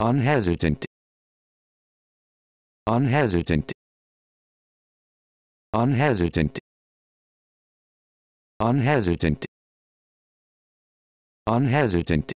unhesitant unhesitant unhesitant unhesitant unhesitant